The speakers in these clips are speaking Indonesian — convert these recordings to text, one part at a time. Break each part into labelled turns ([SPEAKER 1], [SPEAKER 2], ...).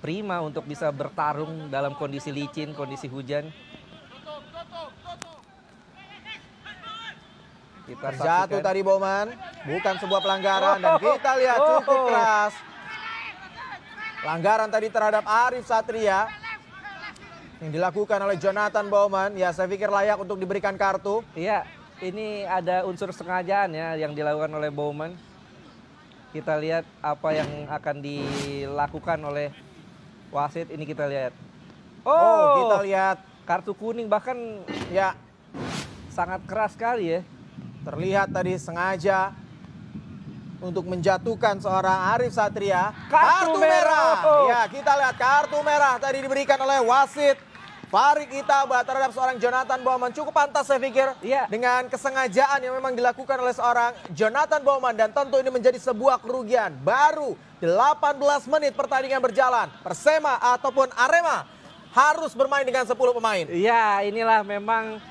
[SPEAKER 1] prima untuk bisa bertarung dalam kondisi licin, kondisi hujan. Kita
[SPEAKER 2] jatuh tadi Bowman, bukan sebuah pelanggaran oh, dan kita lihat oh. cukup keras. Pelanggaran tadi terhadap Arif Satria yang dilakukan oleh Jonathan Bowman, ya saya pikir layak untuk diberikan kartu. Iya, ini ada unsur sengajaan ya yang dilakukan oleh
[SPEAKER 1] Bowman. Kita lihat apa yang akan dilakukan oleh wasit ini kita lihat.
[SPEAKER 2] Oh, oh kita
[SPEAKER 1] lihat kartu kuning bahkan
[SPEAKER 2] ya sangat keras sekali ya. Terlihat tadi sengaja untuk menjatuhkan seorang Arif Satria. Kartu, kartu merah. merah. Ya, kita lihat kartu merah tadi diberikan oleh wasit Fari kita terhadap seorang Jonathan Bowman cukup pantas saya pikir ya. dengan kesengajaan yang memang dilakukan oleh seorang Jonathan Bowman dan tentu ini menjadi sebuah kerugian baru 18 menit pertandingan berjalan Persema ataupun Arema harus bermain dengan 10 pemain. Iya, inilah memang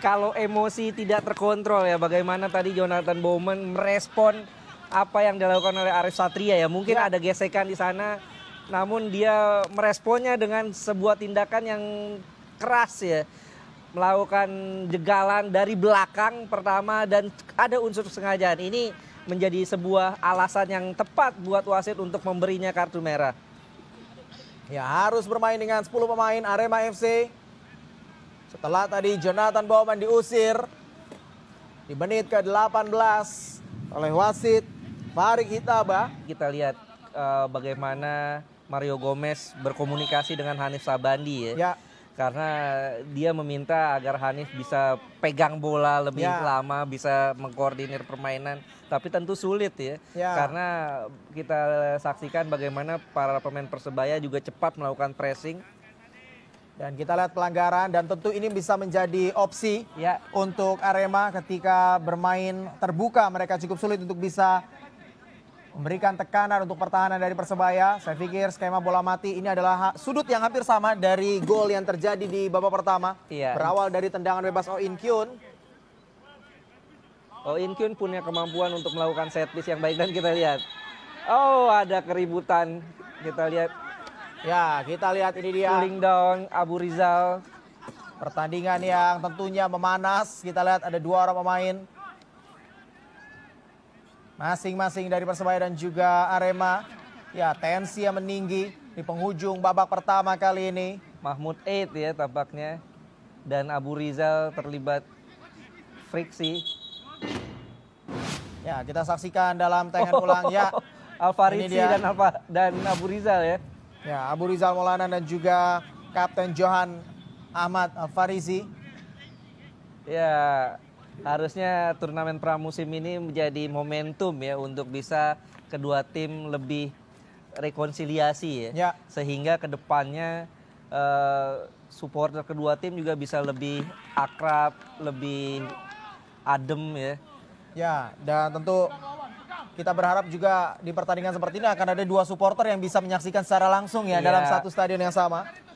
[SPEAKER 1] kalau emosi tidak terkontrol ya bagaimana tadi Jonathan Bowman merespon apa yang dilakukan oleh Arif Satria ya. Mungkin ya. ada gesekan di sana namun dia meresponnya dengan sebuah tindakan yang keras ya melakukan jegalan dari belakang pertama dan ada unsur sengajaan ini menjadi sebuah alasan yang tepat buat wasit untuk memberinya kartu merah.
[SPEAKER 2] Ya harus bermain dengan 10 pemain Arema FC. Setelah tadi Jonathan Bowman diusir di menit ke-18 oleh wasit Farik Hitaba. Kita lihat uh, bagaimana Mario
[SPEAKER 1] Gomez berkomunikasi dengan Hanif Sabandi ya. ya. Karena dia meminta agar Hanif bisa pegang bola lebih ya. lama, bisa mengkoordinir permainan. Tapi tentu sulit ya, ya. Karena kita saksikan bagaimana para pemain Persebaya juga cepat melakukan pressing.
[SPEAKER 2] Dan kita lihat pelanggaran dan tentu ini bisa menjadi opsi ya. untuk Arema ketika bermain terbuka mereka cukup sulit untuk bisa memberikan tekanan untuk pertahanan dari Persebaya. Saya pikir skema bola mati ini adalah sudut yang hampir sama dari gol yang terjadi di babak pertama. Iya. Berawal dari tendangan bebas Oh In Kyun.
[SPEAKER 1] Oh In Kyun punya kemampuan untuk melakukan set piece yang baik dan kita lihat. Oh ada keributan. Kita lihat.
[SPEAKER 2] Ya kita lihat ini dia. Cooling down Abu Rizal. Pertandingan yang tentunya memanas. Kita lihat ada dua orang pemain masing-masing dari Persebaya dan juga Arema. Ya, tensi yang meninggi di penghujung babak pertama kali ini. Mahmud Eid ya tampaknya dan Abu
[SPEAKER 1] Rizal terlibat friksi.
[SPEAKER 2] Ya, kita saksikan dalam tayangan ulang ya. Alfarizi dan Alfa dan Abu Rizal ya. Ya, Abu Rizal Maulana dan juga Kapten Johan Ahmad Alfarizi.
[SPEAKER 1] Ya, harusnya turnamen pramusim ini menjadi momentum ya untuk bisa kedua tim lebih rekonsiliasi ya, ya. sehingga kedepannya uh, supporter kedua tim juga bisa lebih
[SPEAKER 2] akrab, lebih adem ya. Ya, dan tentu kita berharap juga di pertandingan seperti ini akan ada dua supporter yang bisa menyaksikan secara langsung ya, ya. dalam satu stadion yang sama.